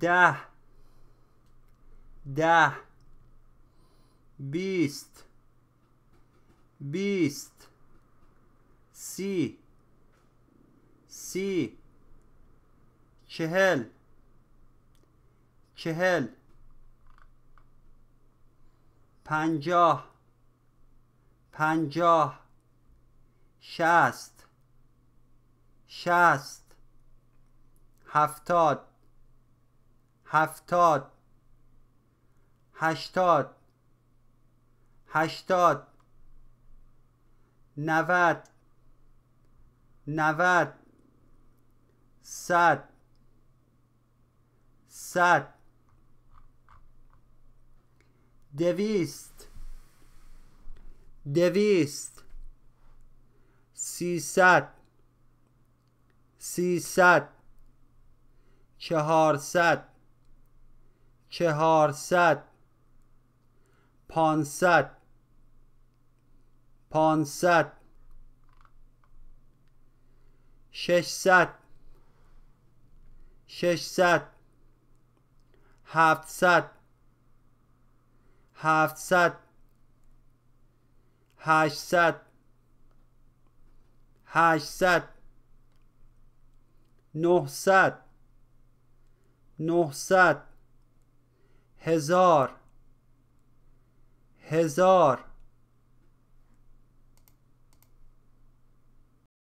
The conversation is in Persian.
ده ده بیست بیست سی سی چهل چهل پنجاه پنجاه شست شست هفتاد هفتاد هشتاد هشتاد نود نود صد صد دویست دویست سیصد سیصد چهارصد چهارصد پانصد پانصد ششصد ششصد هفتصد هفتصد هشتصد هشتصد نهصد نهصد هزار هزار